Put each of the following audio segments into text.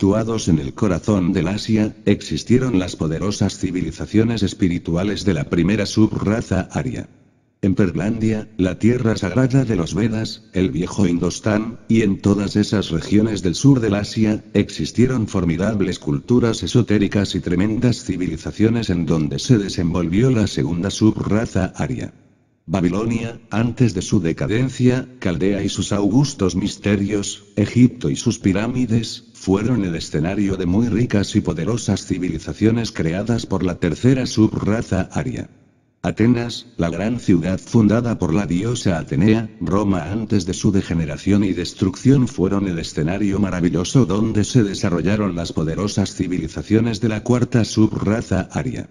situados en el corazón del Asia, existieron las poderosas civilizaciones espirituales de la primera subraza aria. En Perlandia, la tierra sagrada de los Vedas, el viejo Indostán, y en todas esas regiones del sur del Asia, existieron formidables culturas esotéricas y tremendas civilizaciones en donde se desenvolvió la segunda subraza aria. Babilonia, antes de su decadencia, Caldea y sus augustos misterios, Egipto y sus pirámides, fueron el escenario de muy ricas y poderosas civilizaciones creadas por la tercera subraza aria. Atenas, la gran ciudad fundada por la diosa Atenea, Roma antes de su degeneración y destrucción fueron el escenario maravilloso donde se desarrollaron las poderosas civilizaciones de la cuarta subraza aria.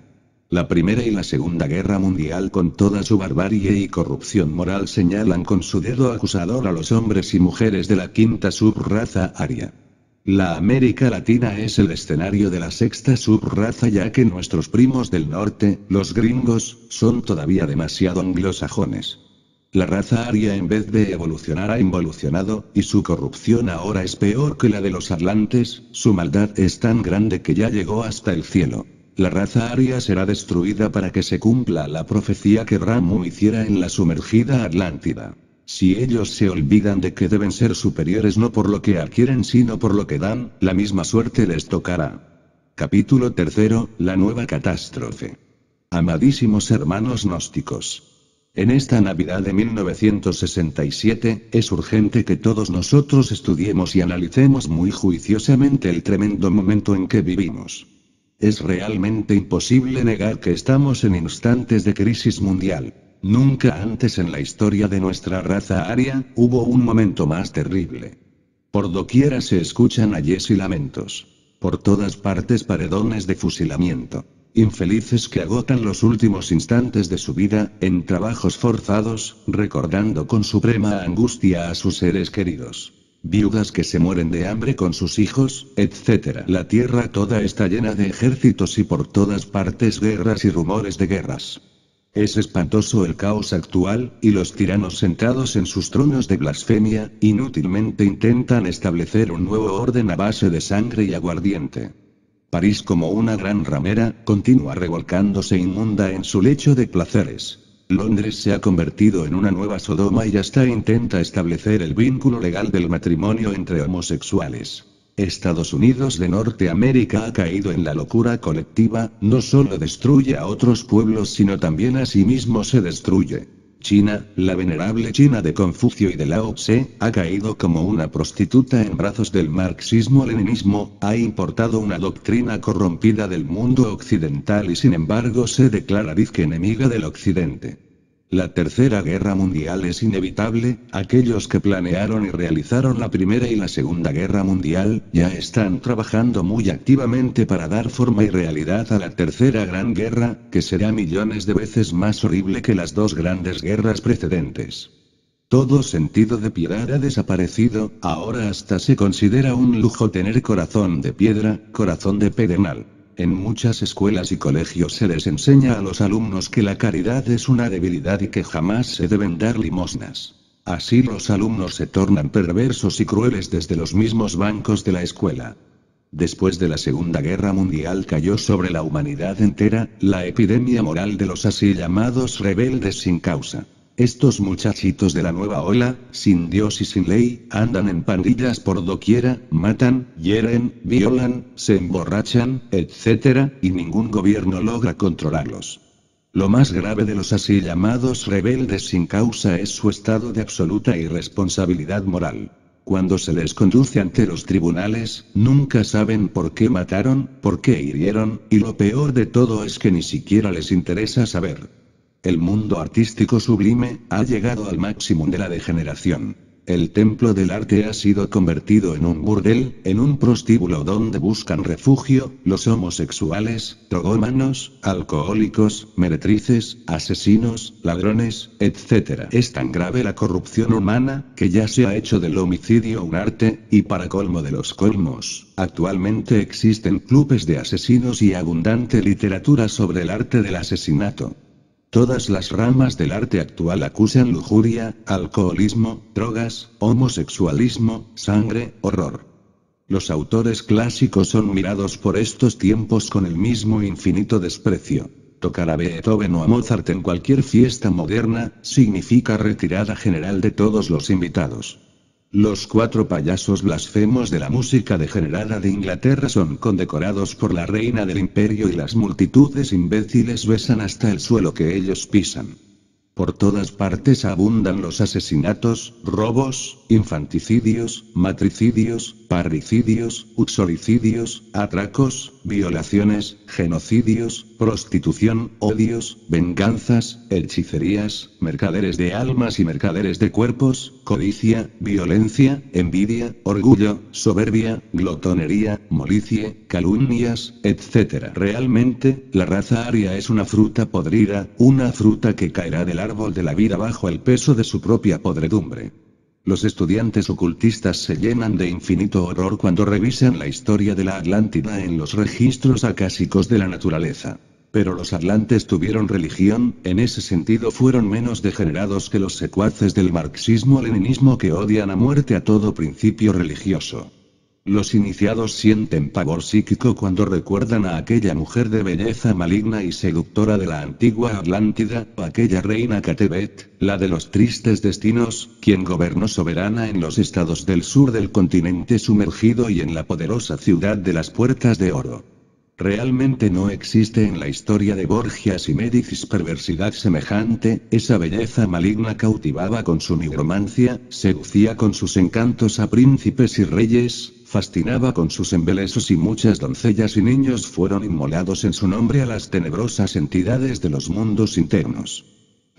La Primera y la Segunda Guerra Mundial con toda su barbarie y corrupción moral señalan con su dedo acusador a los hombres y mujeres de la quinta subraza aria. La América Latina es el escenario de la sexta subraza ya que nuestros primos del norte, los gringos, son todavía demasiado anglosajones. La raza aria en vez de evolucionar ha involucionado, y su corrupción ahora es peor que la de los atlantes, su maldad es tan grande que ya llegó hasta el cielo la raza aria será destruida para que se cumpla la profecía que Ramu hiciera en la sumergida Atlántida. Si ellos se olvidan de que deben ser superiores no por lo que adquieren sino por lo que dan, la misma suerte les tocará. Capítulo 3. La nueva catástrofe. Amadísimos hermanos gnósticos. En esta Navidad de 1967, es urgente que todos nosotros estudiemos y analicemos muy juiciosamente el tremendo momento en que vivimos. Es realmente imposible negar que estamos en instantes de crisis mundial. Nunca antes en la historia de nuestra raza aria hubo un momento más terrible. Por doquiera se escuchan ayes y lamentos. Por todas partes paredones de fusilamiento. Infelices que agotan los últimos instantes de su vida, en trabajos forzados, recordando con suprema angustia a sus seres queridos viudas que se mueren de hambre con sus hijos, etc. La tierra toda está llena de ejércitos y por todas partes guerras y rumores de guerras. Es espantoso el caos actual, y los tiranos sentados en sus tronos de blasfemia, inútilmente intentan establecer un nuevo orden a base de sangre y aguardiente. París como una gran ramera, continúa revolcándose inmunda en su lecho de placeres. Londres se ha convertido en una nueva Sodoma y hasta intenta establecer el vínculo legal del matrimonio entre homosexuales. Estados Unidos de Norteamérica ha caído en la locura colectiva, no solo destruye a otros pueblos sino también a sí mismo se destruye. China, la venerable China de Confucio y de Lao Tse, ha caído como una prostituta en brazos del marxismo-leninismo, ha importado una doctrina corrompida del mundo occidental y sin embargo se declara dizque enemiga del occidente. La Tercera Guerra Mundial es inevitable, aquellos que planearon y realizaron la Primera y la Segunda Guerra Mundial, ya están trabajando muy activamente para dar forma y realidad a la Tercera Gran Guerra, que será millones de veces más horrible que las dos grandes guerras precedentes. Todo sentido de piedad ha desaparecido, ahora hasta se considera un lujo tener corazón de piedra, corazón de pedernal. En muchas escuelas y colegios se les enseña a los alumnos que la caridad es una debilidad y que jamás se deben dar limosnas. Así los alumnos se tornan perversos y crueles desde los mismos bancos de la escuela. Después de la Segunda Guerra Mundial cayó sobre la humanidad entera la epidemia moral de los así llamados rebeldes sin causa. Estos muchachitos de la nueva ola, sin Dios y sin ley, andan en pandillas por doquiera, matan, hieren, violan, se emborrachan, etc., y ningún gobierno logra controlarlos. Lo más grave de los así llamados rebeldes sin causa es su estado de absoluta irresponsabilidad moral. Cuando se les conduce ante los tribunales, nunca saben por qué mataron, por qué hirieron, y lo peor de todo es que ni siquiera les interesa saber. El mundo artístico sublime ha llegado al máximo de la degeneración. El templo del arte ha sido convertido en un burdel, en un prostíbulo donde buscan refugio, los homosexuales, drogómanos, alcohólicos, meretrices, asesinos, ladrones, etc. Es tan grave la corrupción humana, que ya se ha hecho del homicidio un arte, y para colmo de los colmos, actualmente existen clubes de asesinos y abundante literatura sobre el arte del asesinato. Todas las ramas del arte actual acusan lujuria, alcoholismo, drogas, homosexualismo, sangre, horror. Los autores clásicos son mirados por estos tiempos con el mismo infinito desprecio. Tocar a Beethoven o a Mozart en cualquier fiesta moderna, significa retirada general de todos los invitados. Los cuatro payasos blasfemos de la música degenerada de Inglaterra son condecorados por la reina del imperio y las multitudes imbéciles besan hasta el suelo que ellos pisan. Por todas partes abundan los asesinatos, robos, infanticidios, matricidios, parricidios, uxoricidios, atracos, violaciones, genocidios, prostitución, odios, venganzas, hechicerías, mercaderes de almas y mercaderes de cuerpos, codicia, violencia, envidia, orgullo, soberbia, glotonería, molicie, calumnias, etc. Realmente, la raza aria es una fruta podrida, una fruta que caerá del árbol de la vida bajo el peso de su propia podredumbre. Los estudiantes ocultistas se llenan de infinito horror cuando revisan la historia de la Atlántida en los registros acásicos de la naturaleza. Pero los atlantes tuvieron religión, en ese sentido fueron menos degenerados que los secuaces del marxismo-leninismo que odian a muerte a todo principio religioso. Los iniciados sienten pavor psíquico cuando recuerdan a aquella mujer de belleza maligna y seductora de la antigua Atlántida, aquella reina Catebet, la de los tristes destinos, quien gobernó soberana en los estados del sur del continente sumergido y en la poderosa ciudad de las Puertas de Oro. Realmente no existe en la historia de Borgias y Médicis perversidad semejante, esa belleza maligna cautivaba con su nigromancia, seducía con sus encantos a príncipes y reyes, fascinaba con sus embelesos y muchas doncellas y niños fueron inmolados en su nombre a las tenebrosas entidades de los mundos internos.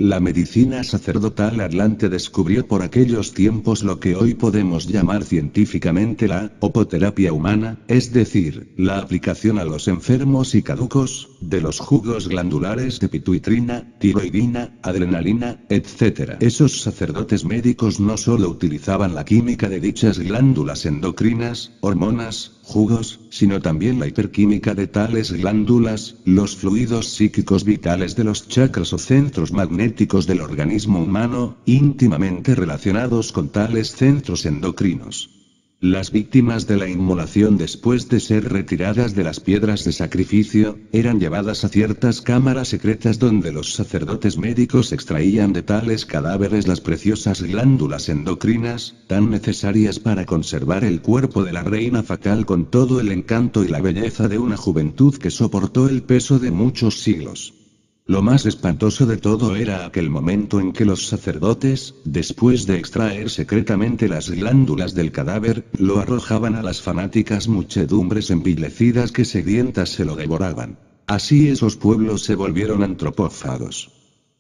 La medicina sacerdotal atlante descubrió por aquellos tiempos lo que hoy podemos llamar científicamente la opoterapia humana, es decir, la aplicación a los enfermos y caducos, de los jugos glandulares de pituitrina, tiroidina, adrenalina, etc. Esos sacerdotes médicos no solo utilizaban la química de dichas glándulas endocrinas, hormonas, jugos, sino también la hiperquímica de tales glándulas, los fluidos psíquicos vitales de los chakras o centros magnéticos del organismo humano, íntimamente relacionados con tales centros endocrinos. Las víctimas de la inmolación después de ser retiradas de las piedras de sacrificio, eran llevadas a ciertas cámaras secretas donde los sacerdotes médicos extraían de tales cadáveres las preciosas glándulas endocrinas, tan necesarias para conservar el cuerpo de la reina fatal con todo el encanto y la belleza de una juventud que soportó el peso de muchos siglos. Lo más espantoso de todo era aquel momento en que los sacerdotes, después de extraer secretamente las glándulas del cadáver, lo arrojaban a las fanáticas muchedumbres envilecidas que sedientas se lo devoraban. Así esos pueblos se volvieron antropófagos.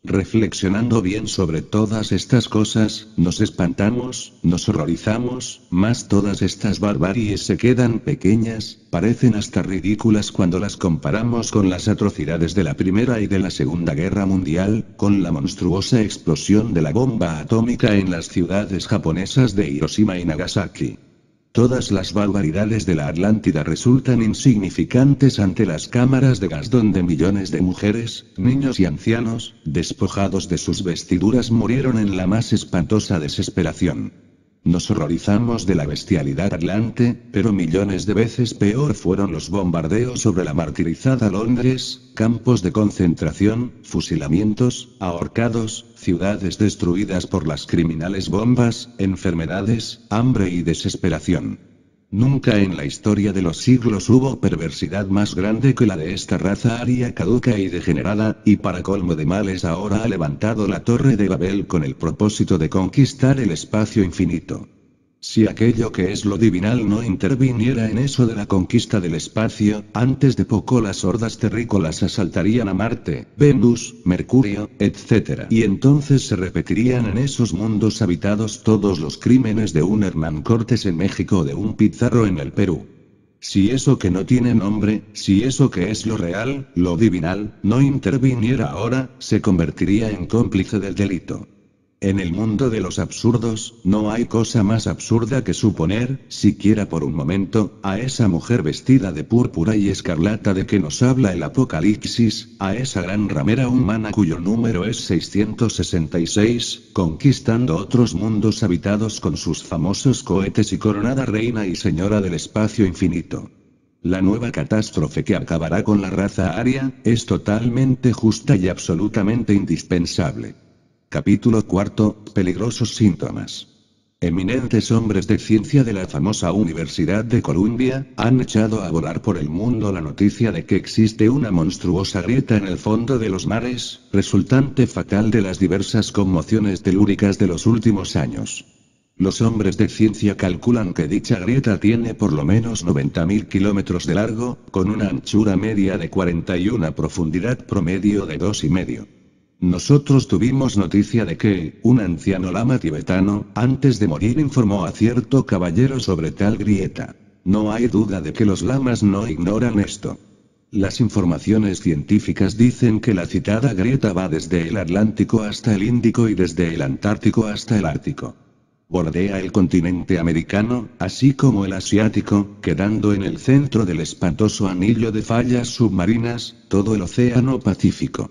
Reflexionando bien sobre todas estas cosas, nos espantamos, nos horrorizamos, más todas estas barbaries se quedan pequeñas, parecen hasta ridículas cuando las comparamos con las atrocidades de la Primera y de la Segunda Guerra Mundial, con la monstruosa explosión de la bomba atómica en las ciudades japonesas de Hiroshima y Nagasaki. Todas las barbaridades de la Atlántida resultan insignificantes ante las cámaras de gas donde millones de mujeres, niños y ancianos, despojados de sus vestiduras, murieron en la más espantosa desesperación. Nos horrorizamos de la bestialidad atlante, pero millones de veces peor fueron los bombardeos sobre la martirizada Londres, campos de concentración, fusilamientos, ahorcados, ciudades destruidas por las criminales bombas, enfermedades, hambre y desesperación. Nunca en la historia de los siglos hubo perversidad más grande que la de esta raza aria caduca y degenerada, y para colmo de males ahora ha levantado la torre de Babel con el propósito de conquistar el espacio infinito. Si aquello que es lo divinal no interviniera en eso de la conquista del espacio, antes de poco las hordas terrícolas asaltarían a Marte, Venus, Mercurio, etc. Y entonces se repetirían en esos mundos habitados todos los crímenes de un Hernán Cortés en México o de un Pizarro en el Perú. Si eso que no tiene nombre, si eso que es lo real, lo divinal, no interviniera ahora, se convertiría en cómplice del delito. En el mundo de los absurdos, no hay cosa más absurda que suponer, siquiera por un momento, a esa mujer vestida de púrpura y escarlata de que nos habla el Apocalipsis, a esa gran ramera humana cuyo número es 666, conquistando otros mundos habitados con sus famosos cohetes y coronada reina y señora del espacio infinito. La nueva catástrofe que acabará con la raza aria, es totalmente justa y absolutamente indispensable. Capítulo 4, Peligrosos síntomas. Eminentes hombres de ciencia de la famosa Universidad de Columbia han echado a volar por el mundo la noticia de que existe una monstruosa grieta en el fondo de los mares, resultante fatal de las diversas conmociones telúricas de los últimos años. Los hombres de ciencia calculan que dicha grieta tiene por lo menos 90.000 kilómetros de largo, con una anchura media de 41, una profundidad promedio de 2,5. Nosotros tuvimos noticia de que, un anciano lama tibetano, antes de morir informó a cierto caballero sobre tal grieta. No hay duda de que los lamas no ignoran esto. Las informaciones científicas dicen que la citada grieta va desde el Atlántico hasta el Índico y desde el Antártico hasta el Ártico. Bordea el continente americano, así como el asiático, quedando en el centro del espantoso anillo de fallas submarinas, todo el Océano Pacífico.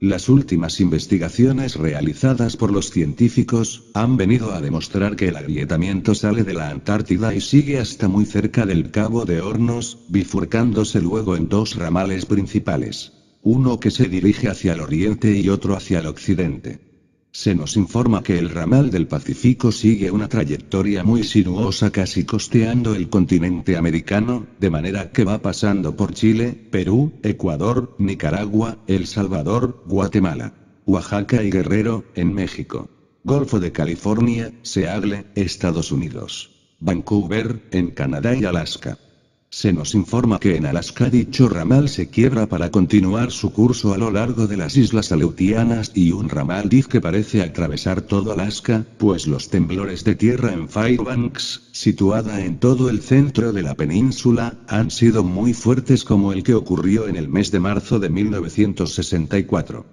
Las últimas investigaciones realizadas por los científicos han venido a demostrar que el agrietamiento sale de la Antártida y sigue hasta muy cerca del Cabo de Hornos, bifurcándose luego en dos ramales principales. Uno que se dirige hacia el oriente y otro hacia el occidente. Se nos informa que el ramal del Pacífico sigue una trayectoria muy sinuosa casi costeando el continente americano, de manera que va pasando por Chile, Perú, Ecuador, Nicaragua, El Salvador, Guatemala, Oaxaca y Guerrero, en México. Golfo de California, Seattle, Estados Unidos. Vancouver, en Canadá y Alaska. Se nos informa que en Alaska dicho ramal se quiebra para continuar su curso a lo largo de las islas aleutianas y un ramal dizque que parece atravesar todo Alaska, pues los temblores de tierra en Fairbanks, situada en todo el centro de la península, han sido muy fuertes como el que ocurrió en el mes de marzo de 1964.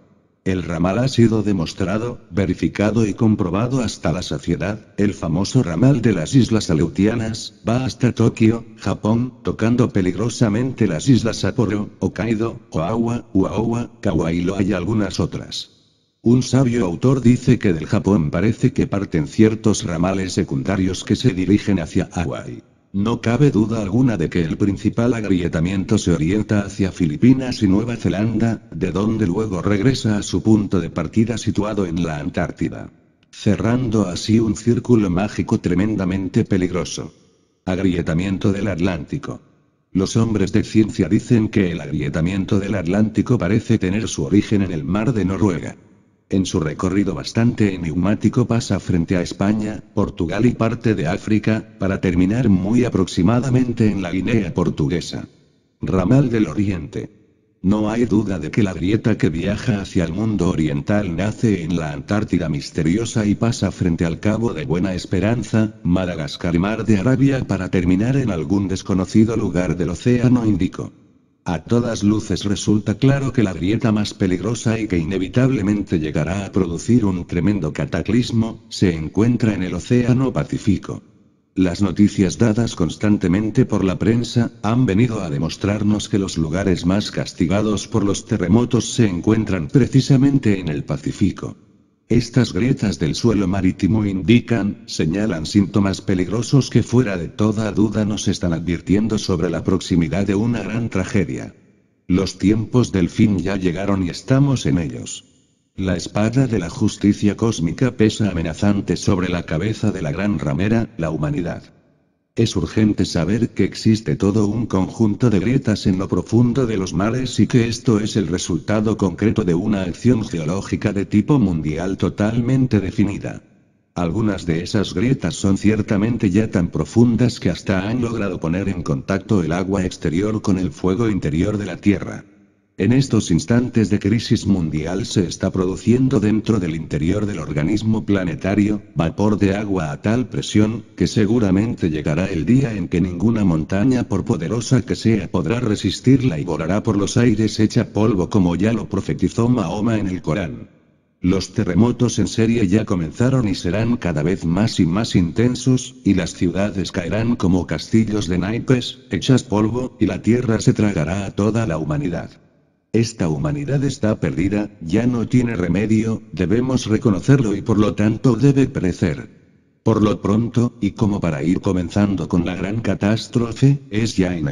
El ramal ha sido demostrado, verificado y comprobado hasta la saciedad. El famoso ramal de las Islas Aleutianas va hasta Tokio, Japón, tocando peligrosamente las Islas Sapporo, Hokkaido, Oahu, Uawa, Kauai y algunas otras. Un sabio autor dice que del Japón parece que parten ciertos ramales secundarios que se dirigen hacia Hawaii. No cabe duda alguna de que el principal agrietamiento se orienta hacia Filipinas y Nueva Zelanda, de donde luego regresa a su punto de partida situado en la Antártida. Cerrando así un círculo mágico tremendamente peligroso. Agrietamiento del Atlántico. Los hombres de ciencia dicen que el agrietamiento del Atlántico parece tener su origen en el mar de Noruega. En su recorrido bastante enigmático pasa frente a España, Portugal y parte de África, para terminar muy aproximadamente en la Guinea portuguesa. Ramal del Oriente. No hay duda de que la grieta que viaja hacia el mundo oriental nace en la Antártida misteriosa y pasa frente al Cabo de Buena Esperanza, Madagascar y Mar de Arabia para terminar en algún desconocido lugar del Océano Índico. A todas luces resulta claro que la grieta más peligrosa y que inevitablemente llegará a producir un tremendo cataclismo, se encuentra en el Océano Pacífico. Las noticias dadas constantemente por la prensa han venido a demostrarnos que los lugares más castigados por los terremotos se encuentran precisamente en el Pacífico. Estas grietas del suelo marítimo indican, señalan síntomas peligrosos que fuera de toda duda nos están advirtiendo sobre la proximidad de una gran tragedia. Los tiempos del fin ya llegaron y estamos en ellos. La espada de la justicia cósmica pesa amenazante sobre la cabeza de la gran ramera, la humanidad. Es urgente saber que existe todo un conjunto de grietas en lo profundo de los mares y que esto es el resultado concreto de una acción geológica de tipo mundial totalmente definida. Algunas de esas grietas son ciertamente ya tan profundas que hasta han logrado poner en contacto el agua exterior con el fuego interior de la Tierra. En estos instantes de crisis mundial se está produciendo dentro del interior del organismo planetario, vapor de agua a tal presión, que seguramente llegará el día en que ninguna montaña por poderosa que sea podrá resistirla y volará por los aires hecha polvo como ya lo profetizó Mahoma en el Corán. Los terremotos en serie ya comenzaron y serán cada vez más y más intensos, y las ciudades caerán como castillos de naipes, hechas polvo, y la tierra se tragará a toda la humanidad. Esta humanidad está perdida, ya no tiene remedio, debemos reconocerlo y por lo tanto debe perecer. Por lo pronto, y como para ir comenzando con la gran catástrofe, es ya en